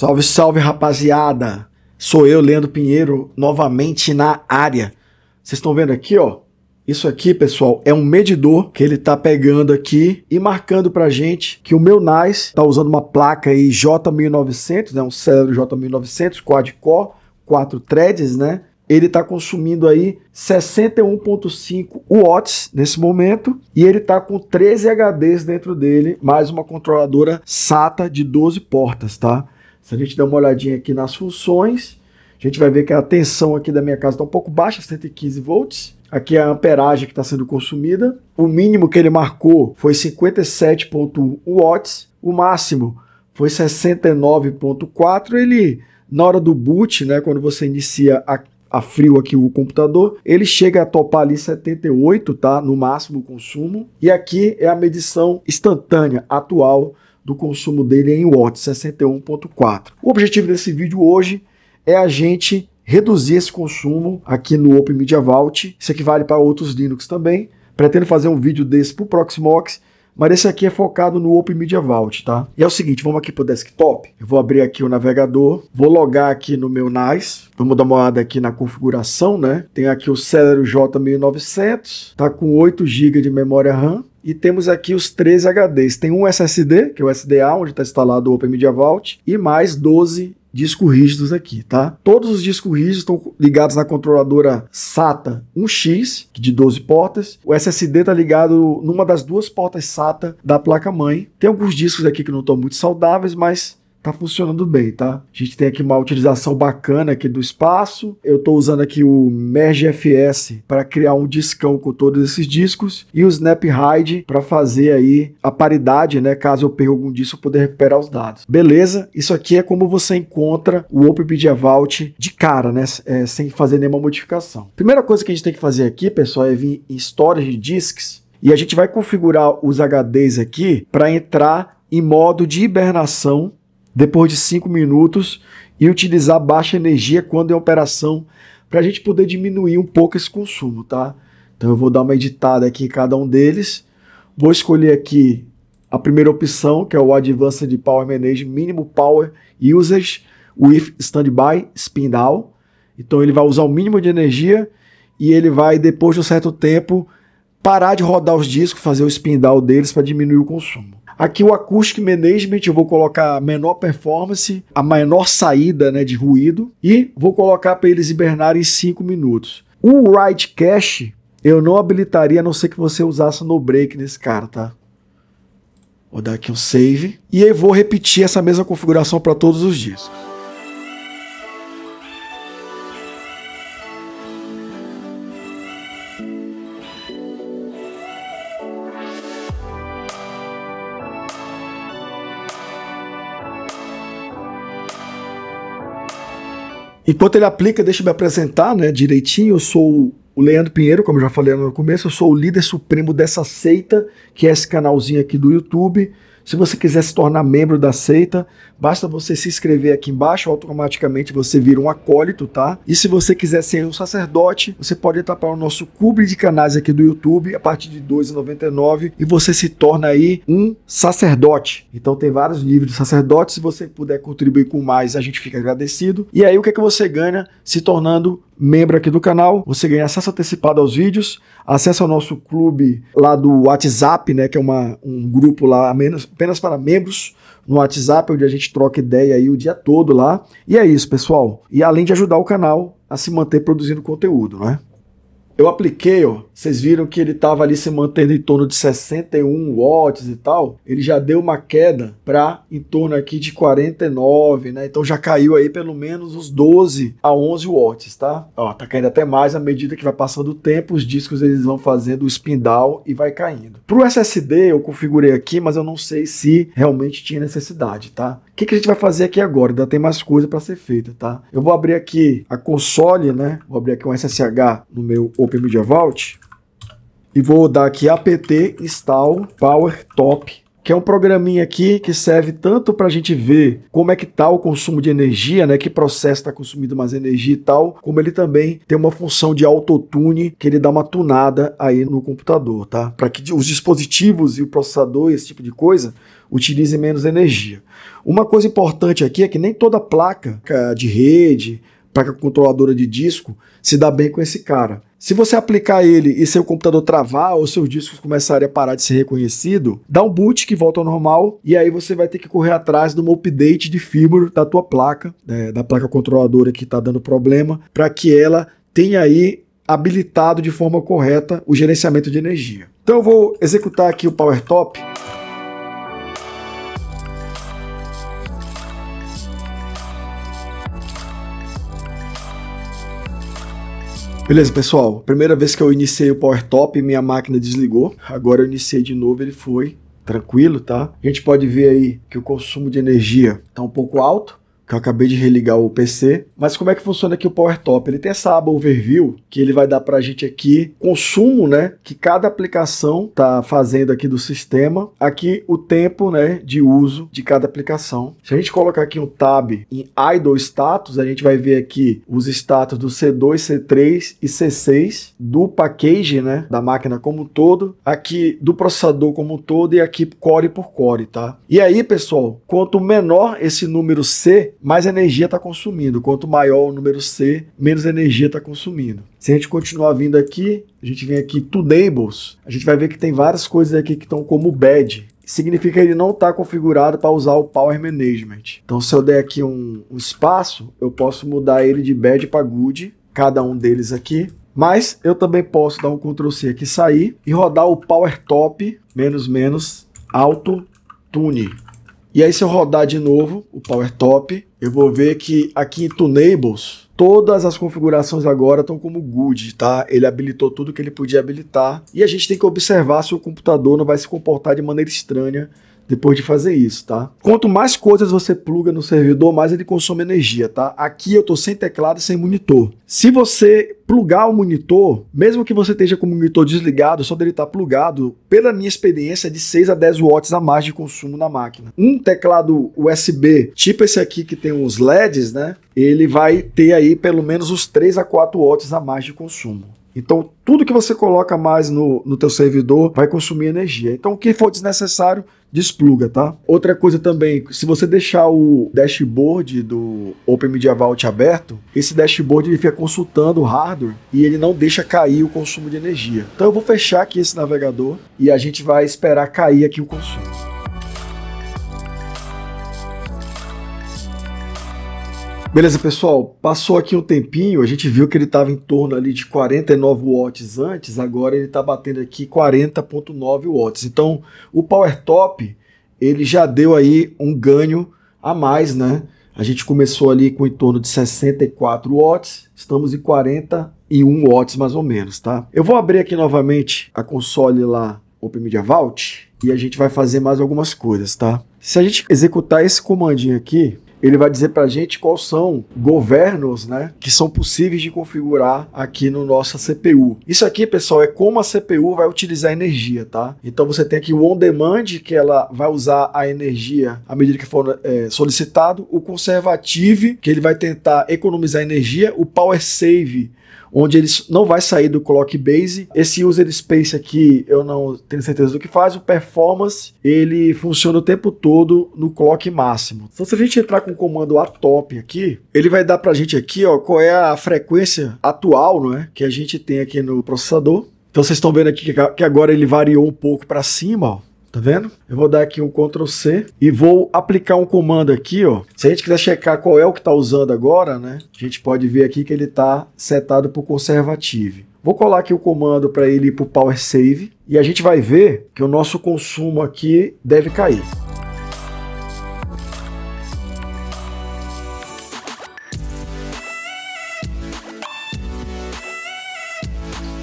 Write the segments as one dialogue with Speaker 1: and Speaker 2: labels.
Speaker 1: Salve, salve, rapaziada. Sou eu, Leandro Pinheiro, novamente na área. Vocês estão vendo aqui, ó? Isso aqui, pessoal, é um medidor que ele tá pegando aqui e marcando pra gente que o meu NAS tá usando uma placa aí J1900, né, um Celeron J1900 quad-core, 4 threads, né? Ele tá consumindo aí 61.5 watts nesse momento e ele tá com 13 HDs dentro dele, mais uma controladora SATA de 12 portas, tá? Se a gente der uma olhadinha aqui nas funções, a gente vai ver que a tensão aqui da minha casa está um pouco baixa, 115 volts. Aqui é a amperagem que está sendo consumida. O mínimo que ele marcou foi 57.1 watts. O máximo foi 69.4. Ele, na hora do boot, né, quando você inicia a, a frio aqui o computador, ele chega a topar ali 78, tá? No máximo consumo. E aqui é a medição instantânea atual do consumo dele em watts, 61.4. O objetivo desse vídeo hoje é a gente reduzir esse consumo aqui no Open Media Vault. Isso aqui vale para outros Linux também. Pretendo fazer um vídeo desse para o Proxmox, mas esse aqui é focado no Open Media Vault, tá? E é o seguinte, vamos aqui para o desktop. Eu vou abrir aqui o navegador, vou logar aqui no meu NAS. Vamos dar uma olhada aqui na configuração, né? Tem aqui o Celero j 1900 tá com 8 GB de memória RAM. E temos aqui os três HDs. Tem um SSD, que é o SDA, onde está instalado o Open Media Vault, e mais 12 discos rígidos aqui, tá? Todos os discos rígidos estão ligados na controladora SATA 1X, de 12 portas. O SSD está ligado numa das duas portas SATA da placa-mãe. Tem alguns discos aqui que não estão muito saudáveis, mas tá funcionando bem, tá? A gente tem aqui uma utilização bacana aqui do espaço. Eu tô usando aqui o MergeFS para criar um discão com todos esses discos e o SnapHide para fazer aí a paridade, né? Caso eu perca algum disco, eu poder recuperar os dados. Beleza? Isso aqui é como você encontra o OpenBDA Vault de cara, né? É, sem fazer nenhuma modificação. Primeira coisa que a gente tem que fazer aqui, pessoal, é vir em Storage Disks e a gente vai configurar os HDs aqui para entrar em modo de hibernação depois de 5 minutos e utilizar baixa energia quando em operação para a gente poder diminuir um pouco esse consumo, tá? Então eu vou dar uma editada aqui em cada um deles. Vou escolher aqui a primeira opção, que é o Advanced Power Manage Mínimo Power Usage with Standby Spin Down. Então ele vai usar o mínimo de energia e ele vai, depois de um certo tempo, parar de rodar os discos, fazer o spin down deles para diminuir o consumo. Aqui o Acoustic Management eu vou colocar menor performance, a menor saída né, de ruído e vou colocar para eles hibernarem em 5 minutos. O Write Cache eu não habilitaria a não ser que você usasse no break nesse cara, tá? Vou dar aqui um save e aí vou repetir essa mesma configuração para todos os discos. Enquanto ele aplica, deixa eu me apresentar né, direitinho. Eu sou o Leandro Pinheiro, como eu já falei no começo, eu sou o líder supremo dessa seita, que é esse canalzinho aqui do YouTube. Se você quiser se tornar membro da seita, basta você se inscrever aqui embaixo, automaticamente você vira um acólito, tá? E se você quiser ser um sacerdote, você pode entrar para o nosso clube de canais aqui do YouTube a partir de R$ 2,99 e você se torna aí um sacerdote. Então tem vários níveis de sacerdote, se você puder contribuir com mais, a gente fica agradecido. E aí o que é que você ganha se tornando membro aqui do canal, você ganha acesso antecipado aos vídeos, acesso ao nosso clube lá do WhatsApp, né, que é uma, um grupo lá menos apenas para membros no WhatsApp, onde a gente troca ideia aí o dia todo lá. E é isso, pessoal. E além de ajudar o canal a se manter produzindo conteúdo, né? Eu apliquei, ó. Vocês viram que ele estava ali se mantendo em torno de 61 watts e tal. Ele já deu uma queda para em torno aqui de 49, né? Então já caiu aí pelo menos os 12 a 11 watts, tá? Ó, tá caindo até mais à medida que vai passando o tempo, os discos eles vão fazendo o spin down e vai caindo. Pro SSD eu configurei aqui, mas eu não sei se realmente tinha necessidade, tá? O que, que a gente vai fazer aqui agora? Ainda tem mais coisa para ser feita, tá? Eu vou abrir aqui a console, né? Vou abrir aqui um SSH no meu Open Media Vault e vou dar aqui apt install power top que é um programinha aqui que serve tanto para a gente ver como é que está o consumo de energia, né, que processo está consumindo mais energia e tal, como ele também tem uma função de autotune, que ele dá uma tunada aí no computador, tá? Para que os dispositivos e o processador, esse tipo de coisa, utilize menos energia. Uma coisa importante aqui é que nem toda placa de rede placa controladora de disco, se dá bem com esse cara. Se você aplicar ele e seu computador travar ou seus discos começarem a parar de ser reconhecido, dá um boot que volta ao normal e aí você vai ter que correr atrás de um update de firmware da tua placa, né, da placa controladora que está dando problema, para que ela tenha aí habilitado de forma correta o gerenciamento de energia. Então eu vou executar aqui o PowerTop. Beleza, pessoal. Primeira vez que eu iniciei o PowerTop, minha máquina desligou. Agora eu iniciei de novo, ele foi tranquilo, tá? A gente pode ver aí que o consumo de energia está um pouco alto, que eu acabei de religar o PC. Mas como é que funciona aqui o PowerTop? Ele tem essa aba Overview, que ele vai dar para a gente aqui consumo, né, que cada aplicação está fazendo aqui do sistema. Aqui o tempo, né, de uso de cada aplicação. Se a gente colocar aqui um tab em Idle Status, a gente vai ver aqui os status do C2, C3 e C6 do package, né, da máquina como um todo, aqui do processador como um todo e aqui core por core, tá? E aí, pessoal, quanto menor esse número C, mais energia está consumindo. Quanto maior o número C, menos energia está consumindo. Se a gente continuar vindo aqui, a gente vem aqui to tables, a gente vai ver que tem várias coisas aqui que estão como bad, significa que ele não está configurado para usar o Power Management. Então, se eu der aqui um, um espaço, eu posso mudar ele de Bad para Good, cada um deles aqui. Mas eu também posso dar um Ctrl C aqui, sair e rodar o Power Top, menos, menos, Auto Tune. E aí se eu rodar de novo o Power Top, eu vou ver que aqui em Tunables, todas as configurações agora estão como good, tá? Ele habilitou tudo que ele podia habilitar. E a gente tem que observar se o computador não vai se comportar de maneira estranha depois de fazer isso, tá? Quanto mais coisas você pluga no servidor, mais ele consome energia, tá? Aqui eu tô sem teclado e sem monitor. Se você plugar o monitor, mesmo que você esteja com o monitor desligado, só dele estar tá plugado, pela minha experiência, é de 6 a 10 watts a mais de consumo na máquina. Um teclado USB, tipo esse aqui que tem uns LEDs, né? Ele vai ter aí pelo menos os 3 a 4 watts a mais de consumo. Então, tudo que você coloca mais no, no teu servidor vai consumir energia. Então, o que for desnecessário, despluga, tá? Outra coisa também, se você deixar o dashboard do Open Media Vault aberto, esse dashboard ele fica consultando o hardware e ele não deixa cair o consumo de energia. Então, eu vou fechar aqui esse navegador e a gente vai esperar cair aqui o consumo. Beleza, pessoal? Passou aqui um tempinho, a gente viu que ele estava em torno ali de 49 watts antes, agora ele está batendo aqui 40.9 watts. Então, o Power Top, ele já deu aí um ganho a mais, né? A gente começou ali com em torno de 64 watts, estamos em 41 watts mais ou menos, tá? Eu vou abrir aqui novamente a console lá Open Media Vault e a gente vai fazer mais algumas coisas, tá? Se a gente executar esse comandinho aqui, ele vai dizer para a gente quais são governos né, que são possíveis de configurar aqui no nossa CPU. Isso aqui, pessoal, é como a CPU vai utilizar energia, tá? Então você tem aqui o on-demand, que ela vai usar a energia à medida que for é, solicitado, o conservative, que ele vai tentar economizar energia, o power save, onde ele não vai sair do clock base. Esse user space aqui, eu não tenho certeza do que faz. O performance, ele funciona o tempo todo no clock máximo. Então, se a gente entrar com o comando atop aqui, ele vai dar para a gente aqui, ó, qual é a frequência atual, não é, que a gente tem aqui no processador. Então, vocês estão vendo aqui que agora ele variou um pouco para cima, ó tá vendo? Eu vou dar aqui um Ctrl C e vou aplicar um comando aqui, ó. Se a gente quiser checar qual é o que está usando agora, né? A gente pode ver aqui que ele está setado para o conservative. Vou colar aqui o comando para ele ir para o Power Save e a gente vai ver que o nosso consumo aqui deve cair.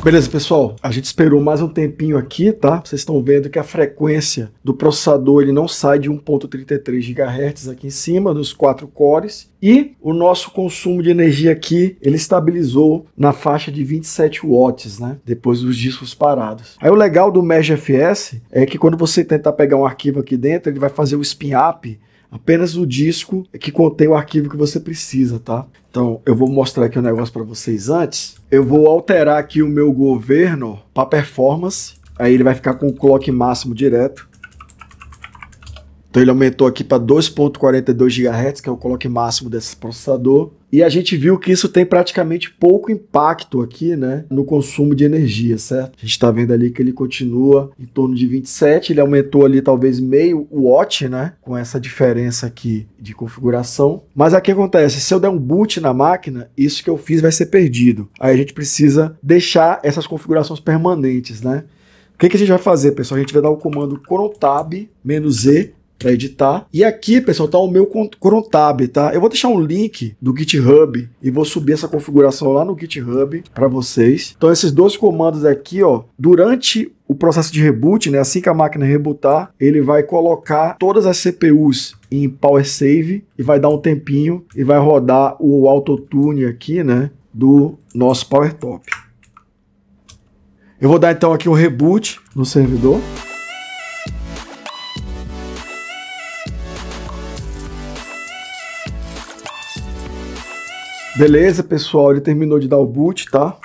Speaker 1: Beleza, pessoal. A gente esperou mais um tempinho aqui, tá? Vocês estão vendo que a frequência do processador ele não sai de 1.33 GHz aqui em cima, dos quatro cores. E o nosso consumo de energia aqui, ele estabilizou na faixa de 27 watts, né? Depois dos discos parados. Aí o legal do Mesh FS é que quando você tentar pegar um arquivo aqui dentro, ele vai fazer o spin-up apenas o disco é que contém o arquivo que você precisa, tá? Então, eu vou mostrar aqui um negócio para vocês antes. Eu vou alterar aqui o meu governo para performance, aí ele vai ficar com o clock máximo direto. Então ele aumentou aqui para 2.42 GHz, que é o coloque máximo desse processador. E a gente viu que isso tem praticamente pouco impacto aqui, né, no consumo de energia, certo? A gente está vendo ali que ele continua em torno de 27, ele aumentou ali talvez meio watt, né, com essa diferença aqui de configuração. Mas aqui acontece, se eu der um boot na máquina, isso que eu fiz vai ser perdido. Aí a gente precisa deixar essas configurações permanentes, né? O que, que a gente vai fazer, pessoal? A gente vai dar o comando crontab z para editar. E aqui, pessoal, tá o meu crontab, tá? Eu vou deixar um link do GitHub e vou subir essa configuração lá no GitHub para vocês. Então esses dois comandos aqui, ó, durante o processo de reboot, né, assim que a máquina rebootar, ele vai colocar todas as CPUs em power save e vai dar um tempinho e vai rodar o autotune aqui, né, do nosso power top. Eu vou dar então aqui um reboot no servidor. Beleza, pessoal, ele terminou de dar o boot, tá?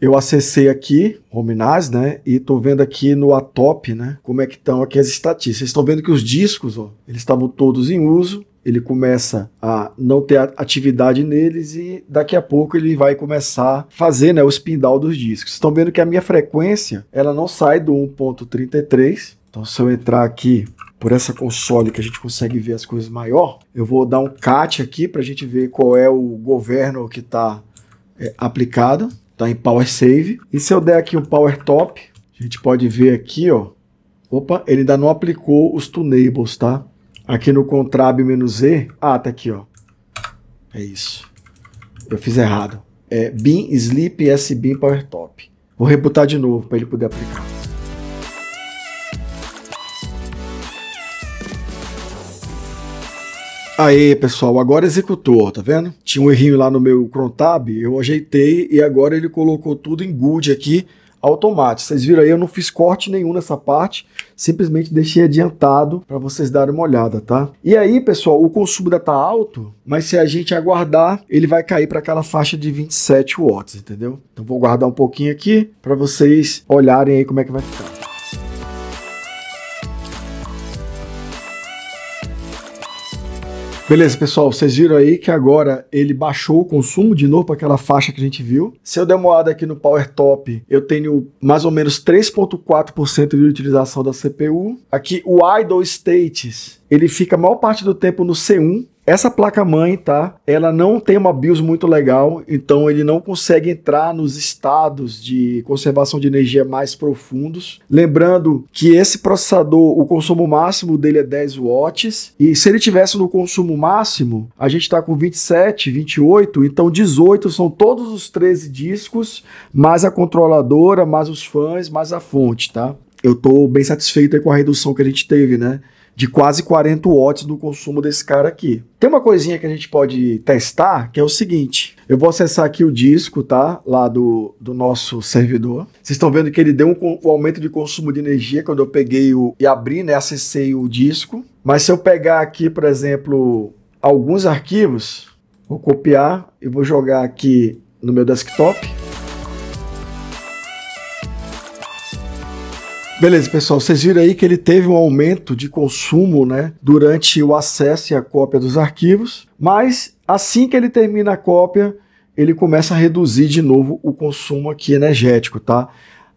Speaker 1: Eu acessei aqui, Rominaz, né? E tô vendo aqui no Atop, né? Como é que estão aqui as estatísticas. Vocês estão vendo que os discos, ó, eles estavam todos em uso. Ele começa a não ter atividade neles e daqui a pouco ele vai começar a fazer né, o spindal dos discos. Vocês estão vendo que a minha frequência, ela não sai do 1.33. Então se eu entrar aqui por essa console que a gente consegue ver as coisas maior, eu vou dar um cat aqui para a gente ver qual é o governo que está é, aplicado, está em Power Save. E se eu der aqui um Power Top, a gente pode ver aqui, ó. Opa, ele ainda não aplicou os tunables, tá? Aqui no Contrab menos E, ah, tá aqui, ó. É isso. Eu fiz errado. É bin sleep Bin power top. Vou rebutar de novo para ele poder aplicar. Aí pessoal, agora executou, tá vendo? Tinha um errinho lá no meu crontab, eu ajeitei e agora ele colocou tudo em good aqui, automático. Vocês viram aí, eu não fiz corte nenhum nessa parte, simplesmente deixei adiantado para vocês darem uma olhada, tá? E aí, pessoal, o consumo ainda tá alto, mas se a gente aguardar, ele vai cair para aquela faixa de 27 watts, entendeu? Então vou guardar um pouquinho aqui para vocês olharem aí como é que vai ficar. Beleza, pessoal, vocês viram aí que agora ele baixou o consumo de novo para aquela faixa que a gente viu. Se eu der uma olhada aqui no Power Top, eu tenho mais ou menos 3.4% de utilização da CPU. Aqui o idle states, ele fica a maior parte do tempo no C1, essa placa-mãe, tá? Ela não tem uma BIOS muito legal, então ele não consegue entrar nos estados de conservação de energia mais profundos. Lembrando que esse processador, o consumo máximo dele é 10 watts, e se ele tivesse no consumo máximo, a gente está com 27, 28, então 18 são todos os 13 discos, mais a controladora, mais os fãs, mais a fonte, tá? Eu estou bem satisfeito com a redução que a gente teve, né? de quase 40 watts do consumo desse cara aqui. Tem uma coisinha que a gente pode testar, que é o seguinte. Eu vou acessar aqui o disco, tá? Lá do, do nosso servidor. Vocês estão vendo que ele deu um, um aumento de consumo de energia quando eu peguei o, e abri, né? Acessei o disco. Mas se eu pegar aqui, por exemplo, alguns arquivos, vou copiar e vou jogar aqui no meu desktop. Beleza, pessoal. Vocês viram aí que ele teve um aumento de consumo, né, durante o acesso e a cópia dos arquivos, mas assim que ele termina a cópia, ele começa a reduzir de novo o consumo aqui energético, tá?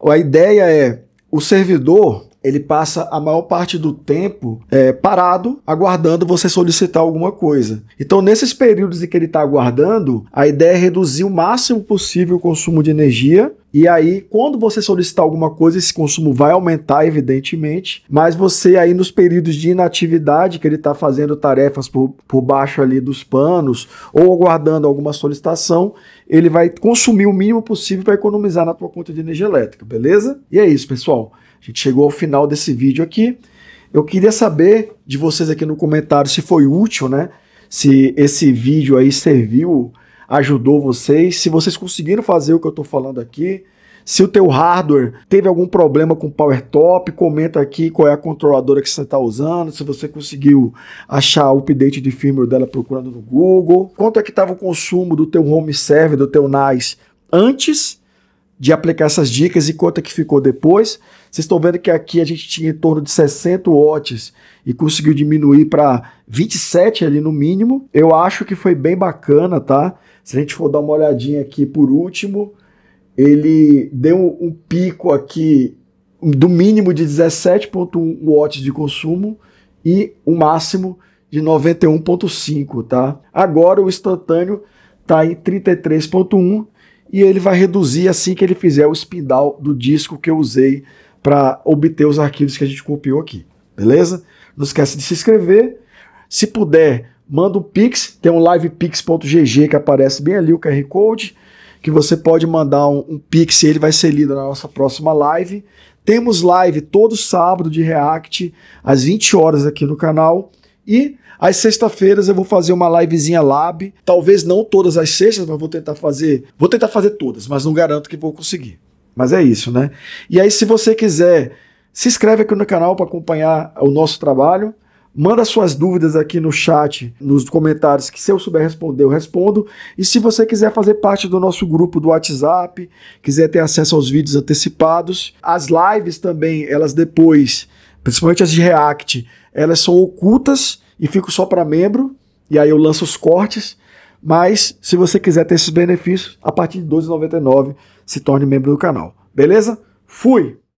Speaker 1: A ideia é o servidor ele passa a maior parte do tempo é, parado, aguardando você solicitar alguma coisa. Então, nesses períodos em que ele está aguardando, a ideia é reduzir o máximo possível o consumo de energia e aí, quando você solicitar alguma coisa, esse consumo vai aumentar, evidentemente, mas você aí nos períodos de inatividade, que ele está fazendo tarefas por, por baixo ali dos panos, ou aguardando alguma solicitação, ele vai consumir o mínimo possível para economizar na tua conta de energia elétrica, beleza? E é isso, pessoal. A gente chegou ao final desse vídeo aqui. Eu queria saber de vocês aqui no comentário se foi útil, né? Se esse vídeo aí serviu, ajudou vocês, se vocês conseguiram fazer o que eu estou falando aqui. Se o teu hardware teve algum problema com o PowerTop, comenta aqui qual é a controladora que você está usando, se você conseguiu achar o update de firmware dela procurando no Google, quanto é que estava o consumo do teu home server, do teu NAS antes de aplicar essas dicas e quanto é que ficou depois. Vocês estão vendo que aqui a gente tinha em torno de 60 watts e conseguiu diminuir para 27 ali no mínimo. Eu acho que foi bem bacana, tá? Se a gente for dar uma olhadinha aqui por último, ele deu um pico aqui do mínimo de 17.1 watts de consumo e o um máximo de 91.5, tá? Agora o instantâneo está em 33.1 e ele vai reduzir assim que ele fizer o spindal do disco que eu usei para obter os arquivos que a gente copiou aqui, beleza? Não esquece de se inscrever. Se puder, manda um pix, tem um livepix.gg que aparece bem ali o QR Code, que você pode mandar um, um pix e ele vai ser lido na nossa próxima live. Temos live todo sábado de React às 20 horas aqui no canal. E às sextas-feiras eu vou fazer uma livezinha lab, talvez não todas as sextas, mas vou tentar fazer, vou tentar fazer todas, mas não garanto que vou conseguir. Mas é isso, né? E aí se você quiser, se inscreve aqui no canal para acompanhar o nosso trabalho. Manda suas dúvidas aqui no chat, nos comentários, que se eu souber responder, eu respondo. E se você quiser fazer parte do nosso grupo do WhatsApp, quiser ter acesso aos vídeos antecipados, as lives também, elas depois, principalmente as de React, elas são ocultas e fico só para membro, e aí eu lanço os cortes. Mas se você quiser ter esses benefícios, a partir de R$ 12,99 se torne membro do canal. Beleza? Fui!